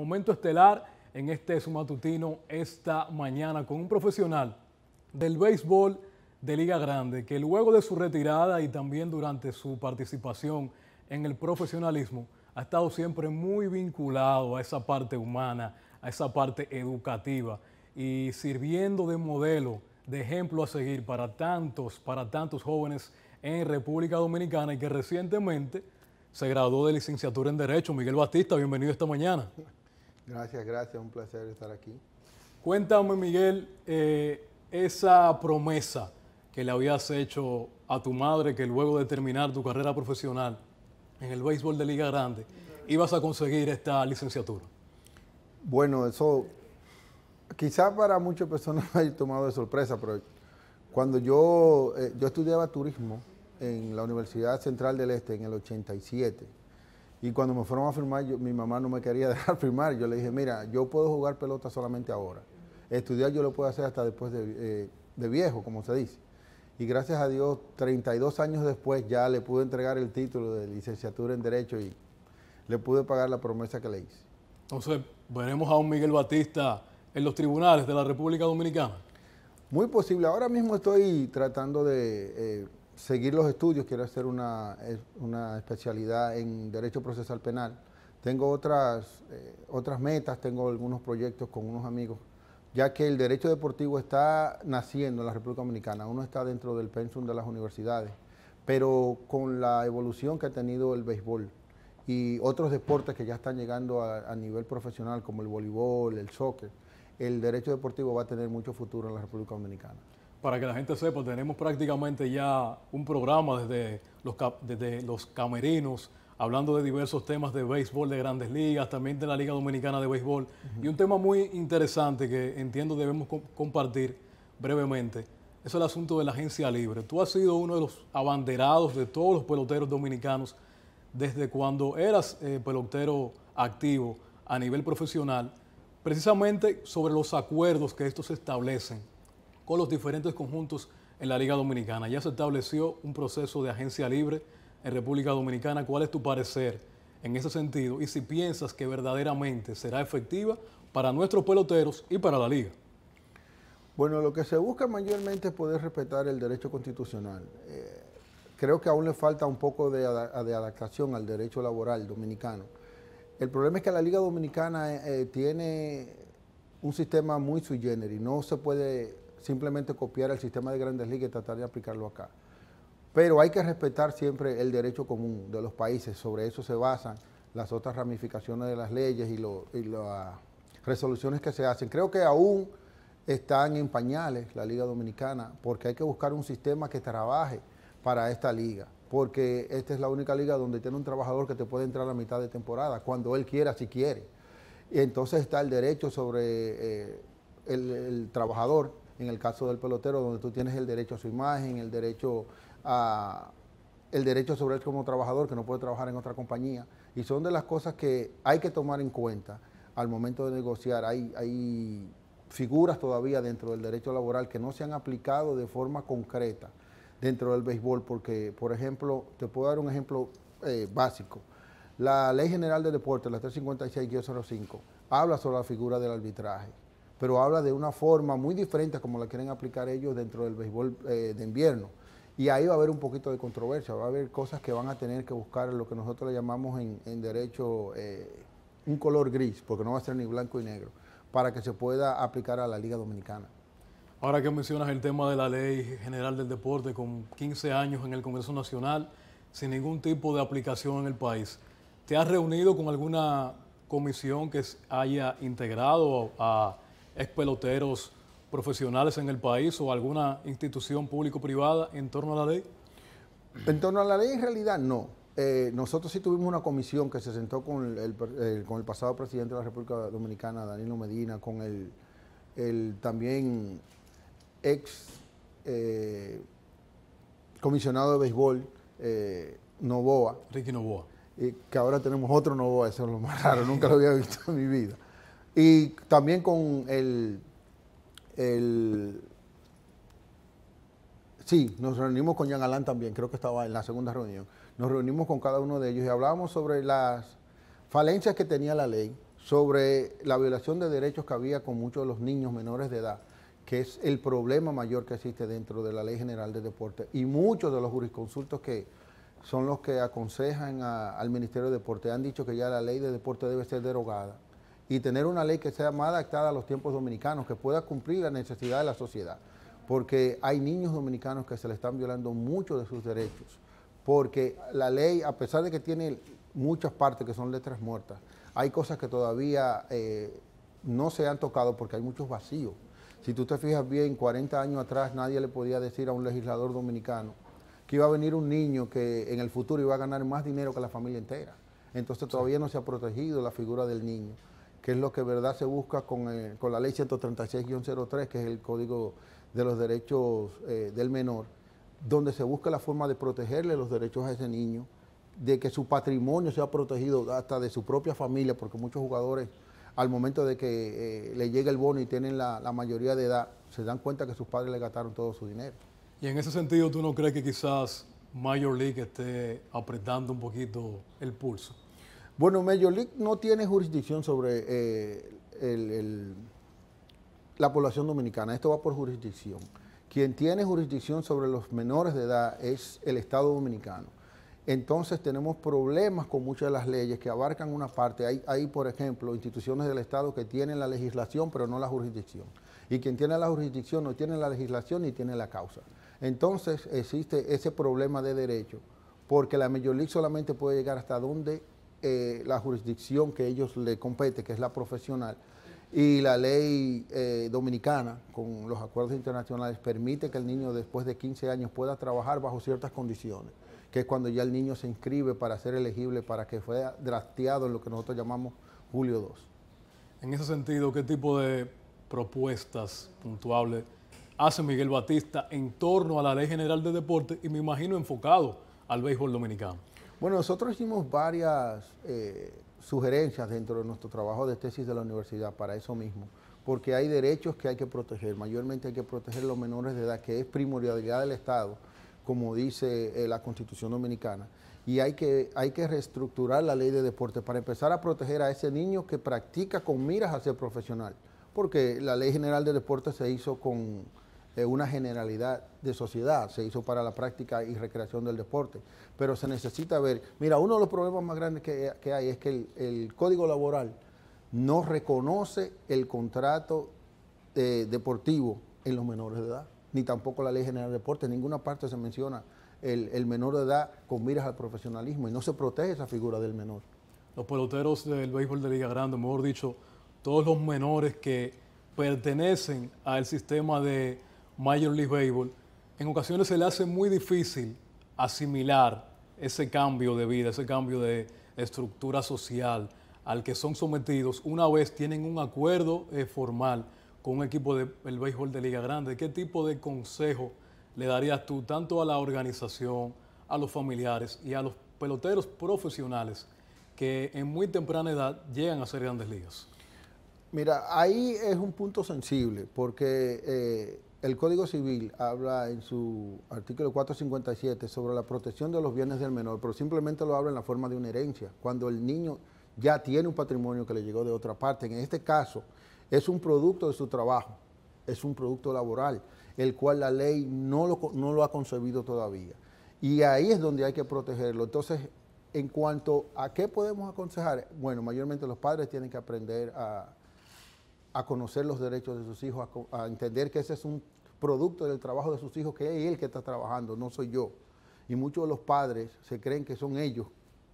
momento estelar en este sumatutino esta mañana con un profesional del béisbol de Liga Grande que luego de su retirada y también durante su participación en el profesionalismo ha estado siempre muy vinculado a esa parte humana, a esa parte educativa y sirviendo de modelo, de ejemplo a seguir para tantos, para tantos jóvenes en República Dominicana y que recientemente se graduó de licenciatura en Derecho. Miguel Batista, bienvenido esta mañana. Gracias, gracias, un placer estar aquí. Cuéntame, Miguel, eh, esa promesa que le habías hecho a tu madre que luego de terminar tu carrera profesional en el béisbol de Liga Grande ibas a conseguir esta licenciatura. Bueno, eso quizá para muchas personas me haya tomado de sorpresa, pero cuando yo, eh, yo estudiaba turismo en la Universidad Central del Este en el 87, y cuando me fueron a firmar, mi mamá no me quería dejar firmar. Yo le dije, mira, yo puedo jugar pelota solamente ahora. Estudiar yo lo puedo hacer hasta después de, eh, viejo, como se dice. Y gracias a Dios, 32 años después ya le pude entregar el título de licenciatura en Derecho y le pude pagar la promesa que le hice. Entonces, veremos a un Miguel Batista en los tribunales de la República Dominicana. Muy posible. Ahora mismo estoy tratando de... Eh, seguir los estudios, quiero hacer eh, una, especialidad en Derecho Procesal Penal. Tengo otras, eh, otras metas, tengo algunos proyectos con unos amigos, ya que el derecho deportivo está naciendo en la República Dominicana, uno está dentro del pensum de las universidades, pero con la evolución que ha tenido el béisbol y otros deportes que ya están llegando a, a nivel profesional, como el voleibol, el soccer, el derecho deportivo va a tener mucho futuro en la República Dominicana. Para que la gente sepa, tenemos prácticamente ya un programa desde los, desde los camerinos, hablando de diversos temas de béisbol de grandes ligas, también de la Liga Dominicana de Béisbol. Y un tema muy interesante que entiendo debemos compartir brevemente es el asunto de la agencia libre. Tú has sido uno de los abanderados de todos los peloteros dominicanos desde cuando eras eh, pelotero activo a nivel profesional, precisamente sobre los acuerdos que estos establecen con los diferentes conjuntos en la Liga Dominicana. Ya se estableció un proceso de agencia libre en República Dominicana. ¿Cuál es tu parecer en ese sentido? Y si piensas que verdaderamente será efectiva para nuestros peloteros y para la liga. Bueno, lo que se busca mayormente es poder respetar el derecho constitucional. Eh, creo que aún le falta un poco de, adaptación al derecho laboral dominicano. El problema es que la Liga Dominicana eh, eh, tiene un sistema muy sui generis, no se puede simplemente copiar el sistema de grandes ligas y tratar de aplicarlo acá. Pero hay que respetar siempre el derecho común de los países, sobre eso se basan las otras ramificaciones de las leyes y, las resoluciones que se hacen. Creo que aún están en pañales la Liga Dominicana, porque hay que buscar un sistema que trabaje para esta liga, porque esta es la única liga donde tiene un trabajador que te puede entrar a mitad de temporada, cuando él quiera, si quiere. Y entonces está el derecho sobre eh, el trabajador en el caso del pelotero, donde tú tienes el derecho a su imagen, el derecho a el derecho sobre él como trabajador que no puede trabajar en otra compañía. Y son de las cosas que hay que tomar en cuenta al momento de negociar. Hay, figuras todavía dentro del derecho laboral que no se han aplicado de forma concreta dentro del béisbol, porque, por ejemplo, te puedo dar un ejemplo eh, básico. La Ley General de Deportes, la 356-05, habla sobre la figura del arbitraje pero habla de una forma muy diferente como la quieren aplicar ellos dentro del béisbol eh, de invierno. Y ahí va a haber un poquito de controversia, va a haber cosas que van a tener que buscar lo que nosotros le llamamos en, derecho eh, un color gris, porque no va a ser ni blanco y negro, para que se pueda aplicar a la Liga Dominicana. Ahora que mencionas el tema de la Ley General del Deporte, con 15 años en el Congreso Nacional, sin ningún tipo de aplicación en el país, ¿te has reunido con alguna comisión que haya integrado a ex peloteros profesionales en el país o alguna institución público-privada en torno a la ley? En torno a la ley en realidad no. Eh, nosotros sí tuvimos una comisión que se sentó con el, eh, con el pasado presidente de la República Dominicana, Danilo Medina, con el, también ex eh, comisionado de béisbol, eh, Novoa. Ricky Novoa. que ahora tenemos otro Novoa, eso es lo más raro, nunca lo había visto en mi vida. Y también con el, el Sí, nos reunimos con Jan Alán también, creo que estaba en la segunda reunión. Nos reunimos con cada uno de ellos y hablábamos sobre las falencias que tenía la ley, sobre la violación de derechos que había con muchos de los niños menores de edad, que es el problema mayor que existe dentro de la Ley General de Deporte. Y muchos de los jurisconsultos que son los que aconsejan al Ministerio de Deporte han dicho que ya la ley de deporte debe ser derogada y tener una ley que sea más adaptada a los tiempos dominicanos, que pueda cumplir la necesidad de la sociedad. Porque hay niños dominicanos que se le están violando muchos de sus derechos. Porque la ley, a pesar de que tiene muchas partes que son letras muertas, hay cosas que todavía eh, no se han tocado porque hay muchos vacíos. Si tú te fijas bien, 40 años atrás nadie le podía decir a un legislador dominicano que iba a venir un niño que en el futuro iba a ganar más dinero que la familia entera. Entonces todavía no se ha protegido la figura del niño que es lo que verdad se busca con, eh, la ley 136-03, que es el Código de los Derechos eh, del Menor, donde se busca la forma de protegerle los derechos a ese niño, de que su patrimonio sea protegido hasta de su propia familia, porque muchos jugadores al momento de que eh, le llega el bono y tienen la, mayoría de edad, se dan cuenta que sus padres le gastaron todo su dinero. Y en ese sentido, ¿tú no crees que quizás Major League esté apretando un poquito el pulso? Bueno, Major League no tiene jurisdicción sobre eh, la población dominicana, esto va por jurisdicción. Quien tiene jurisdicción sobre los menores de edad es el Estado dominicano. Entonces tenemos problemas con muchas de las leyes que abarcan una parte. Hay, por ejemplo, instituciones del Estado que tienen la legislación pero no la jurisdicción. Y quien tiene la jurisdicción no tiene la legislación ni tiene la causa. Entonces existe ese problema de derecho porque la Major League solamente puede llegar hasta donde eh, la jurisdicción que ellos le compete, que es la profesional, y la ley eh, dominicana, con los acuerdos internacionales, permite que el niño después de 15 años pueda trabajar bajo ciertas condiciones, que es cuando ya el niño se inscribe para ser elegible, para que fuera drafteado en lo que nosotros llamamos Julio 2. En ese sentido, ¿qué tipo de propuestas puntuables hace Miguel Batista en torno a la Ley General de Deporte y me imagino enfocado al béisbol dominicano? Bueno, nosotros hicimos varias eh, sugerencias dentro de nuestro trabajo de tesis de la universidad para eso mismo, porque hay derechos que hay que proteger, mayormente hay que proteger a los menores de edad, que es primordialidad del Estado, como dice eh, la Constitución Dominicana, y hay que, hay que reestructurar la ley de deporte para empezar a proteger a ese niño que practica con miras a ser profesional, porque la ley general de deporte se hizo con una generalidad de sociedad, se hizo para la práctica y recreación del deporte, pero se necesita ver, mira, uno de los problemas más grandes que, hay es que el, código laboral no reconoce el contrato eh, deportivo en los menores de edad, ni tampoco la ley general de deporte, en ninguna parte se menciona el, el menor de edad con miras al profesionalismo y no se protege esa figura del menor. Los peloteros del béisbol de Liga Grande, mejor dicho, todos los menores que pertenecen al sistema de Major League Baseball, en ocasiones se le hace muy difícil asimilar ese cambio de vida, ese cambio de estructura social al que son sometidos una vez tienen un acuerdo eh, formal con un equipo del béisbol de Liga Grande. ¿Qué tipo de consejo le darías tú tanto a la organización, a los familiares y a los peloteros profesionales que en muy temprana edad llegan a ser grandes ligas? Mira, ahí es un punto sensible porque eh, el Código Civil habla en su artículo 457 sobre la protección de los bienes del menor, pero simplemente lo habla en la forma de una herencia, cuando el niño ya tiene un patrimonio que le llegó de otra parte. En este caso, es un producto de su trabajo, es un producto laboral, el cual la ley no lo, ha concebido todavía. Y ahí es donde hay que protegerlo. Entonces, en cuanto a qué podemos aconsejar, bueno, mayormente los padres tienen que aprender a, a conocer los derechos de sus hijos, a, entender que ese es un producto del trabajo de sus hijos, que es él que está trabajando, no soy yo. Y muchos de los padres se creen que son ellos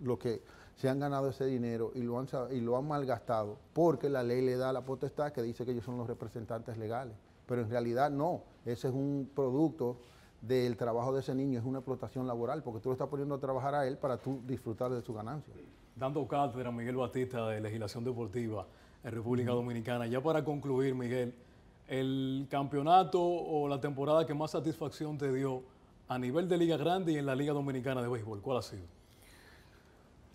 los que se han ganado ese dinero y lo han, y lo han malgastado, porque la ley le da la potestad que dice que ellos son los representantes legales. Pero en realidad no, ese es un producto del trabajo de ese niño, es una explotación laboral, porque tú lo estás poniendo a trabajar a él para tú disfrutar de su ganancia. Dando cátedra, Miguel Batista, de legislación deportiva en República Dominicana. Ya para concluir, Miguel, el campeonato o la temporada que más satisfacción te dio a nivel de Liga Grande y en la Liga Dominicana de Béisbol, ¿cuál ha sido?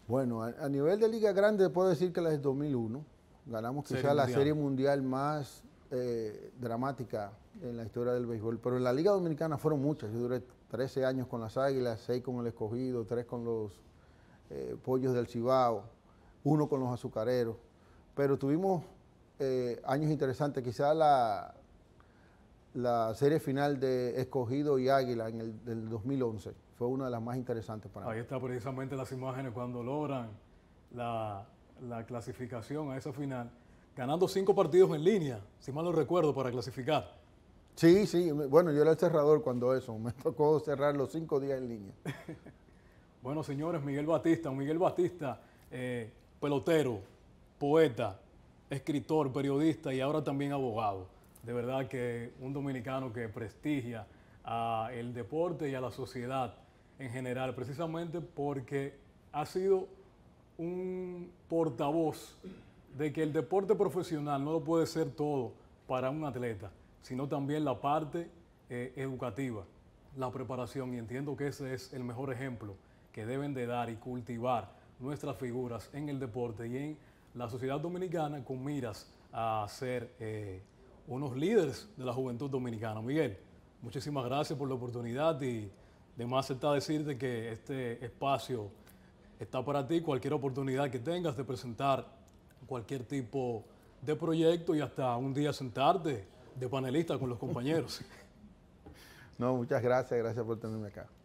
Bueno, a, nivel de Liga Grande puedo decir que la de 2001. Ganamos quizá la serie mundial más eh, dramática en la historia del béisbol. Pero en la Liga Dominicana fueron muchas. Yo duré 13 años con las Águilas, 6 con el Escogido, 3 con los eh, Pollos del Cibao, 1 con los Azucareros pero tuvimos eh, años interesantes. Quizá la, la serie final de Escogido y Águila en el del 2011 fue una de las más interesantes para mí. Ahí está precisamente las imágenes cuando logran la, clasificación a esa final, ganando cinco partidos en línea, si mal no recuerdo, para clasificar. Sí, sí, bueno, yo era el cerrador cuando eso, me tocó cerrar los cinco días en línea. bueno, señores, Miguel Batista, Miguel Batista, eh, pelotero, poeta, escritor, periodista y ahora también abogado. De verdad que un dominicano que prestigia el deporte y a la sociedad en general, precisamente porque ha sido un portavoz de que el deporte profesional no lo puede ser todo para un atleta, sino también la parte eh, educativa, la preparación. Y entiendo que ese es el mejor ejemplo que deben de dar y cultivar nuestras figuras en el deporte y en la sociedad dominicana con miras a ser eh, unos líderes de la juventud dominicana. Miguel, muchísimas gracias por la oportunidad y más está decirte que este espacio está para ti, cualquier oportunidad que tengas de presentar cualquier tipo de proyecto y hasta un día sentarte de panelista con los compañeros. No, muchas gracias, gracias por tenerme acá.